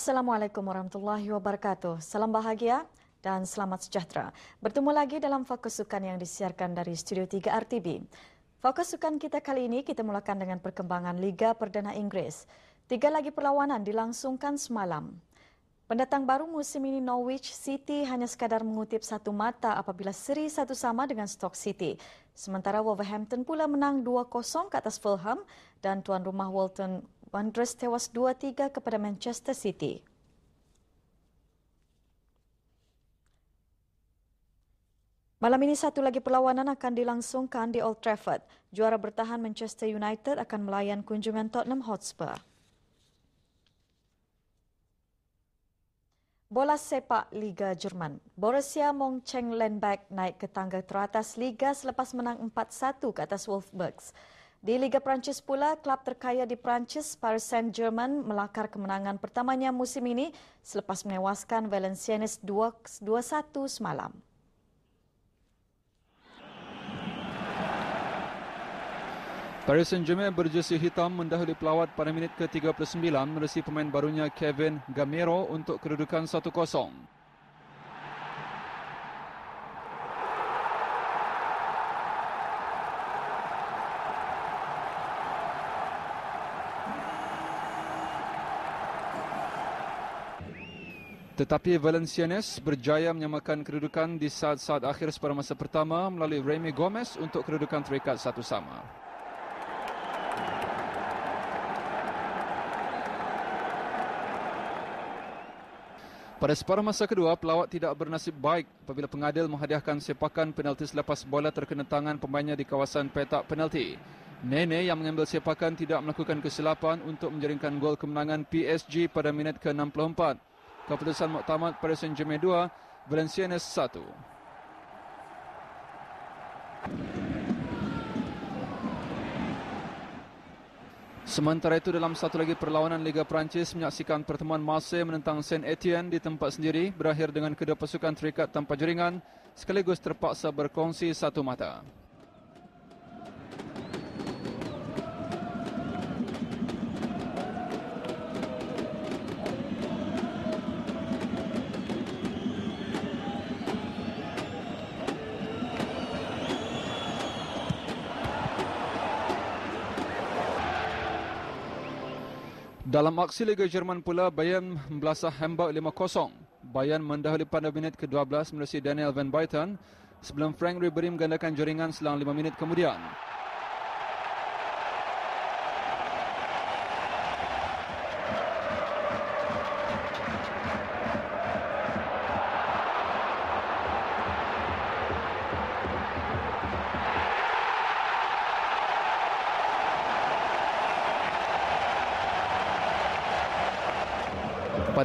Assalamualaikum warahmatullahi wabarakatuh. Salam bahagia dan selamat sejahtera. Bertemu lagi dalam Fokus Sukan yang disiarkan dari Studio 3 RTB. Fokus Sukan kita kali ini kita mulakan dengan perkembangan Liga Perdana Inggeris. Tiga lagi perlawanan dilangsungkan semalam. Pendatang baru musim ini Norwich City hanya sekadar mengutip satu mata apabila seri satu sama dengan Stoke City. Sementara Wolverhampton pula menang 2-0 ke atas Fulham dan tuan rumah Walton Wanderers tewas 2-3 kepada Manchester City. Malam ini satu lagi perlawanan akan dilangsungkan di Old Trafford. Juara bertahan Manchester United akan melayan kunjungan Tottenham Hotspur. Bola sepak Liga Jerman. Borussia Mönchengladbach naik ke tangga teratas Liga selepas menang 4-1 ke atas Wolfsburgs. Di Liga Perancis pula, klub terkaya di Perancis, Paris Saint-Germain melakar kemenangan pertamanya musim ini selepas menewaskan Valenciennes 2-1 semalam. Paris Saint-Germain berjersi hitam mendahului pelawat pada minit ke-39 menerusi pemain barunya Kevin Gamero untuk kedudukan 1-0. Tetapi Valencianes berjaya menyamakan kedudukan di saat-saat akhir separuh masa pertama melalui Remy Gomez untuk kedudukan terikat satu sama. Pada separuh masa kedua, pelawat tidak bernasib baik apabila pengadil menghadiahkan sepakan penalti selepas bola terkena tangan pemainnya di kawasan petak penalti. Nene yang mengambil sepakan tidak melakukan kesilapan untuk menjaringkan gol kemenangan PSG pada minit ke-64. Keputusan Muktamad Paris Saint-Germain 2, Valenciennes 1. Sementara itu dalam satu lagi perlawanan Liga Perancis menyaksikan pertemuan Marseille menentang Saint Etienne di tempat sendiri berakhir dengan kedua pasukan terikat tanpa jaringan sekaligus terpaksa berkongsi satu mata. Dalam aksi Liga Jerman pula, Bayern membelasah Hamburg 5-0. Bayern mendahului pada minit ke-12 melalui Daniel Van Buyten sebelum Frank Ribery menggandakan jaringan selang 5 minit kemudian.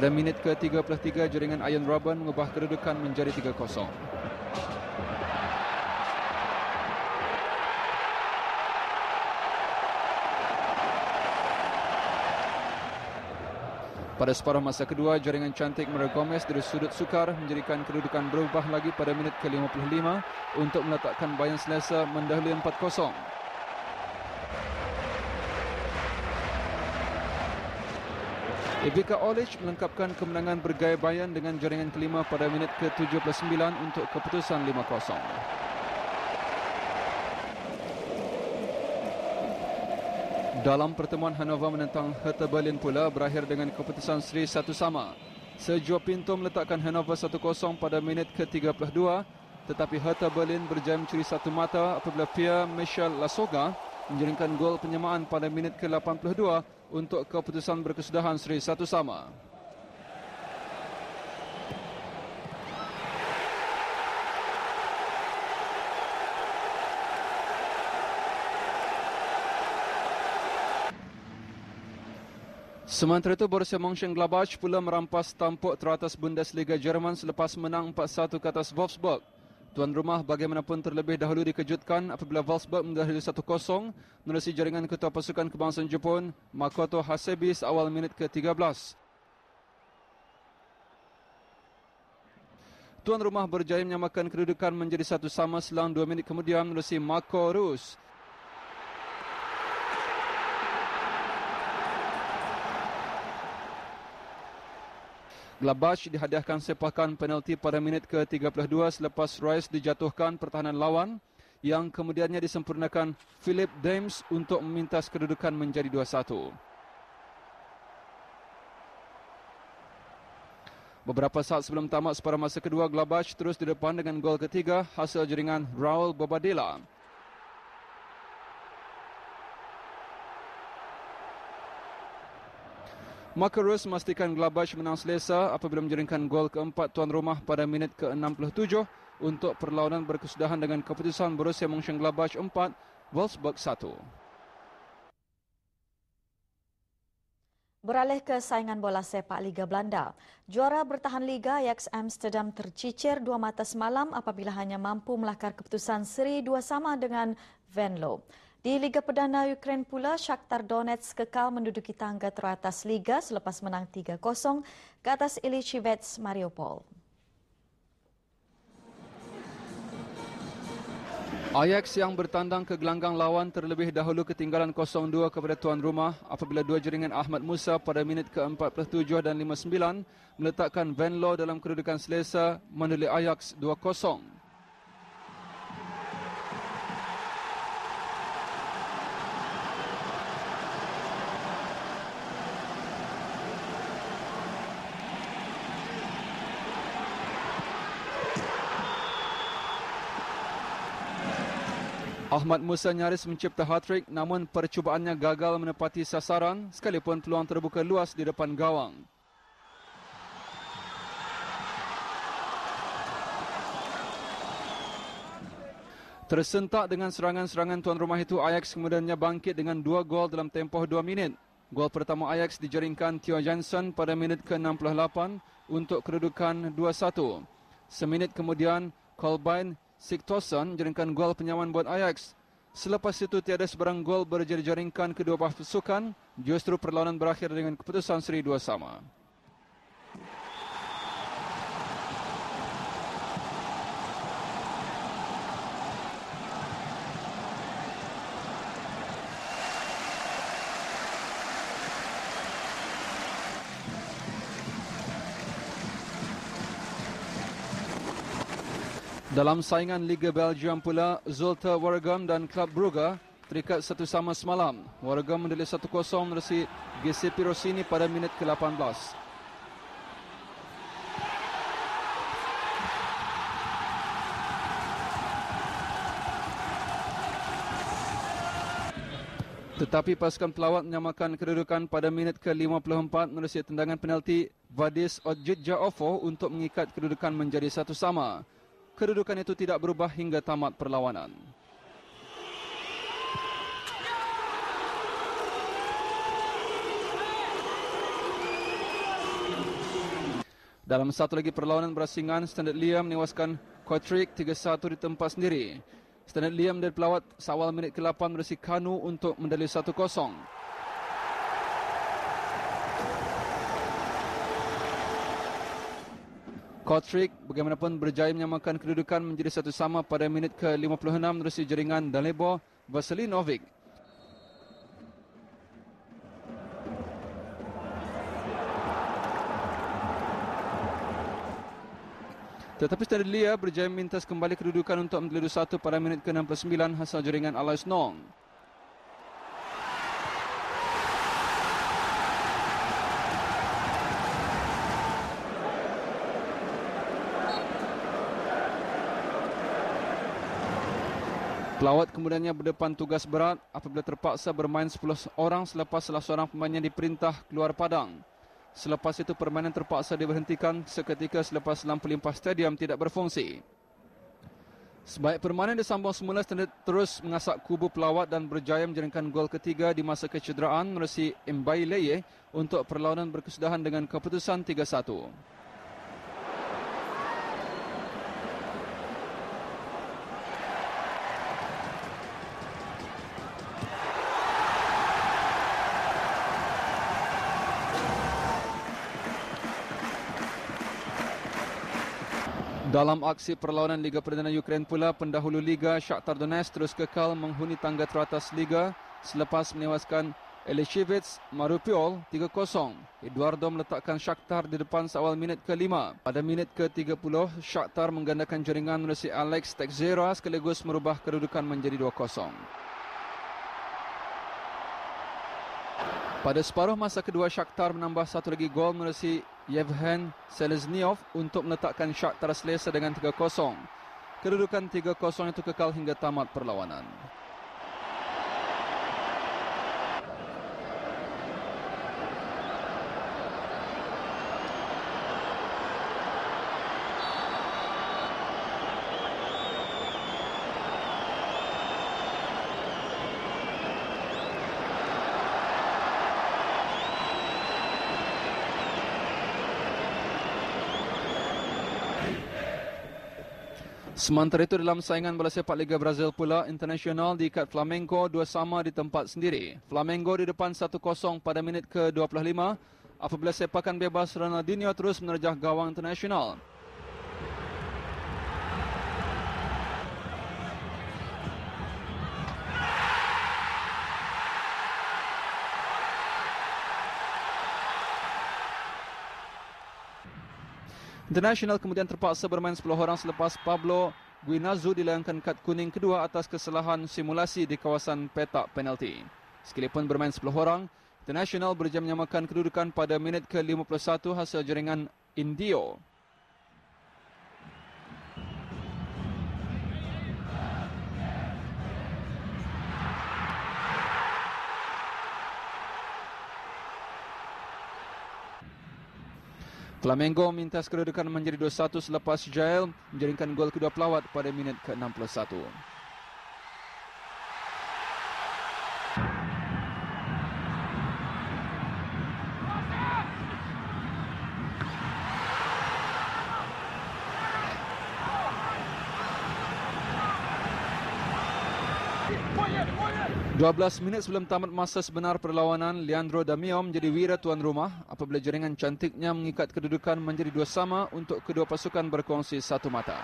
Pada minit ke-33, jaringan Ayon Robben mengubah kedudukan menjadi 3-0. Pada separuh masa kedua, jaringan cantik Mara Gomez dari sudut sukar menjadikan kedudukan berubah lagi pada minit ke-55 untuk meletakkan Bayern selesa mendahului 4-0. Evika Olic melengkapkan kemenangan bergaya Bayern dengan jaringan kelima pada minit ke-79 untuk keputusan 5-0. Dalam pertemuan Hanover menentang Hertha Berlin pula berakhir dengan keputusan seri satu sama. Sejua Pinto meletakkan Hanover 1-0 pada minit ke-32 tetapi Hertha Berlin berjaya mencuri satu mata apabila Pia Michel Lasoga menjaringkan gol penyamaan pada minit ke-82 untuk keputusan berkesudahan seri satu sama. Sementara itu Borussia Mönchengladbach pula merampas tampuk teratas Bundesliga Jerman selepas menang 4-1 ke atas Wolfsburg. Tuan rumah bagaimanapun terlebih dahulu dikejutkan apabila Wolfsburg mendahului satu kosong melalui jaringan ketua pasukan kebangsaan Jepun Makoto Hasebe awal minit ke-13. Tuan rumah berjaya menyamakan kedudukan menjadi satu sama selang dua minit kemudian melalui Marco Rus. Glabash dihadiahkan sepakan penalti pada minit ke-32 selepas Rice dijatuhkan pertahanan lawan yang kemudiannya disempurnakan Philip Dames untuk memintas kedudukan menjadi 2-1. Beberapa saat sebelum tamat separuh masa kedua, Glabash terus di depan dengan gol ketiga hasil jaringan Raul Bobadilla. Bobadilla. Makarus memastikan Glabach menang selesa apabila menjaringkan gol keempat tuan rumah pada minit ke-67 untuk perlawanan berkesudahan dengan keputusan Borussia Mönchengladbach 4, Wolfsburg 1. Beralih ke saingan bola sepak Liga Belanda. Juara bertahan Liga Ajax Amsterdam tercicir dua mata semalam apabila hanya mampu melakar keputusan seri dua sama dengan Venlo. Di Liga Perdana Ukraine pula, Shakhtar Donetsk kekal menduduki tangga teratas Liga selepas menang 3-0 ke atas Ilichivets Mariupol. Ajax yang bertandang ke gelanggang lawan terlebih dahulu ketinggalan 0-2 kepada tuan rumah apabila dua jaringan Ahmad Musa pada minit ke-47 dan 59 meletakkan Venlo dalam kedudukan selesa menduduki Ajax 2-0. Ahmad Musa nyaris mencipta hat-trick namun percubaannya gagal menepati sasaran sekalipun peluang terbuka luas di depan gawang. Tersentak dengan serangan-serangan tuan rumah itu, Ajax kemudiannya bangkit dengan dua gol dalam tempoh dua minit. Gol pertama Ajax dijaringkan Theo Janssen pada minit ke-68 untuk kedudukan 2-1. Seminit kemudian, Colbine Siktosan jaringkan gol penyaman buat Ajax. Selepas itu tiada sebarang gol berjaring-jaringkan kedua pasukan, justru perlawanan berakhir dengan keputusan seri dua sama. Dalam saingan Liga Belgium pula, Zulte Waregem dan Club Brugge terikat satu sama semalam. Waregem mendelih 1-0 menerusi Giuseppe Rossini pada minit ke-18. Tetapi pasukan pelawat menyamakan kedudukan pada minit ke-54 menerusi tendangan penalti Vadis Odjidja Ovo untuk mengikat kedudukan menjadi satu sama kedudukan itu tidak berubah hingga tamat perlawanan. Dalam satu lagi perlawanan berasingan, Standard Liam menewaskan Quatrick 3-1 di tempat sendiri. Standard Liam dari pelawat seawal minit ke-8 bersih Kanu untuk mendali 1-0. Kotrick bagaimanapun berjaya menyamakan kedudukan menjadi satu sama pada minit ke-56 menerusi jaringan Dalebo Vasilinovic. Tetapi Stadilia ya, berjaya mintas kembali kedudukan untuk menjadi satu pada minit ke-69 hasil jaringan Alois Nong. Pelawat kemudiannya berdepan tugas berat apabila terpaksa bermain 10 orang selepas salah seorang pemainnya diperintah keluar padang. Selepas itu permainan terpaksa diberhentikan seketika selepas lampu pelimpah stadium tidak berfungsi. Sebaik permainan disambung semula, Standard terus mengasak kubu pelawat dan berjaya menjaringkan gol ketiga di masa kecederaan menerusi Mbai Leye untuk perlawanan berkesudahan dengan keputusan 3-1. Dalam aksi perlawanan Liga Perdana Ukraine pula, pendahulu Liga Shakhtar Donetsk terus kekal menghuni tangga teratas Liga selepas menewaskan Elishevitz Marupiol 3-0. Eduardo meletakkan Shakhtar di depan seawal minit ke-5. Pada minit ke-30, Shakhtar menggandakan jaringan melalui Alex Teixeira sekaligus merubah kedudukan menjadi 2-0. Pada separuh masa kedua, Shakhtar menambah satu lagi gol melalui Yevhen Selezniov untuk meletakkan Shakhtar Selesa dengan 3-0. Kedudukan 3-0 itu kekal hingga tamat perlawanan. Sementara itu dalam saingan bola sepak Liga Brazil pula, Internasional diikat Flamengo dua sama di tempat sendiri. Flamengo di depan 1-0 pada minit ke-25 apabila sepakan bebas Ronaldinho terus menerjah gawang Internasional. International kemudian terpaksa bermain 10 orang selepas Pablo Guinazu dilayangkan kad kuning kedua atas kesalahan simulasi di kawasan petak penalti. Sekalipun bermain 10 orang, International berjaya menyamakan kedudukan pada minit ke-51 hasil jaringan Indio. Flamengo skor kedudukan menjadi 2-1 selepas Jael menjaringkan gol kedua pelawat pada minit ke-61. 12 minit sebelum tamat masa sebenar perlawanan, Leandro Damio menjadi wira tuan rumah apabila jaringan cantiknya mengikat kedudukan menjadi dua sama untuk kedua pasukan berkongsi satu mata.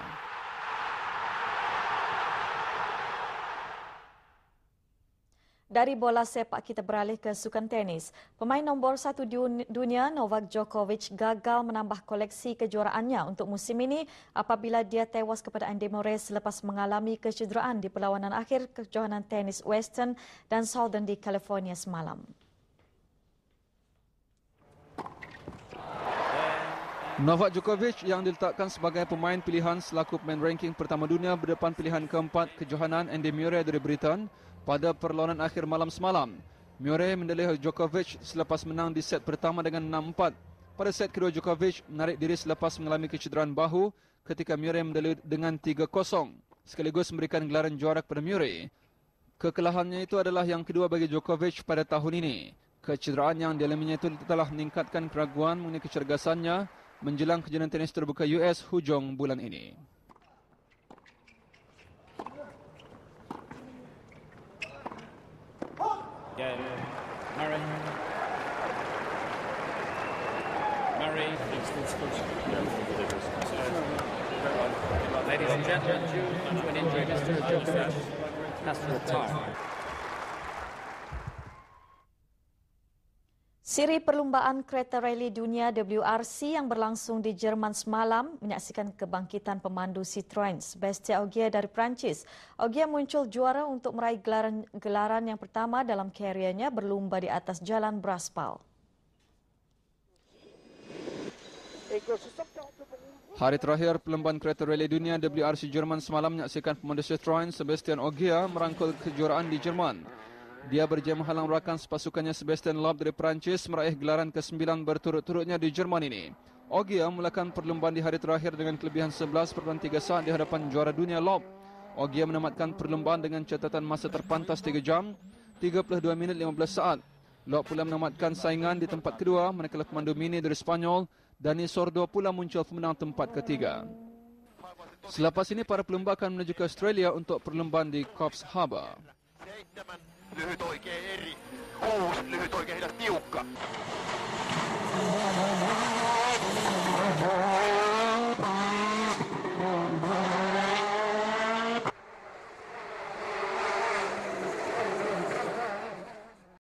Dari bola sepak kita beralih ke sukan tenis. Pemain nombor satu dunia Novak Djokovic gagal menambah koleksi kejuaraannya untuk musim ini apabila dia tewas kepada Andy Murray selepas mengalami kecederaan di perlawanan akhir kejohanan tenis Western dan Southern di California semalam. Novak Djokovic yang diletakkan sebagai pemain pilihan selaku pemain ranking pertama dunia berdepan pilihan keempat kejohanan Andy Murray dari Britain pada perlawanan akhir malam semalam. Murray mendelih Djokovic selepas menang di set pertama dengan 6-4. Pada set kedua Djokovic menarik diri selepas mengalami kecederaan bahu ketika Murray mendelih dengan 3-0 sekaligus memberikan gelaran juara kepada Murray. Kekelahannya itu adalah yang kedua bagi Djokovic pada tahun ini. Kecederaan yang dialaminya itu telah meningkatkan keraguan mengenai kecergasannya menjelang kejadian tenis terbuka US hujung bulan ini. Again, Murray. Murray is the so, Ladies and gentlemen, due to an injury, Mr. Djokovic has to retire. Siri perlumbaan kereta rally dunia WRC yang berlangsung di Jerman semalam menyaksikan kebangkitan pemandu Citroen Sebastian Ogier dari Perancis. Ogier muncul juara untuk meraih gelaran, gelaran yang pertama dalam kariernya berlumba di atas jalan beraspal. Hari terakhir perlumbaan kereta rally dunia WRC Jerman semalam menyaksikan pemandu Citroen Sebastian Ogier merangkul kejuaraan di Jerman. Dia berjaya menghalang rakan sepasukannya Sebastian Loeb dari Perancis meraih gelaran ke-9 berturut-turutnya di Jerman ini. Ogier mulakan perlumbaan di hari terakhir dengan kelebihan 11.3 saat di hadapan juara dunia Loeb. Ogier menamatkan perlumbaan dengan catatan masa terpantas 3 jam, 32 minit 15 saat. Loeb pula menamatkan saingan di tempat kedua manakala pemandu mini dari Spanyol, Dani Sordo pula muncul pemenang tempat ketiga. Selepas ini para pelumba akan menuju ke Australia untuk perlumbaan di Coffs Harbour. lyhyt oikee eri. Kuus, lyhyt oikee hidas tiukka.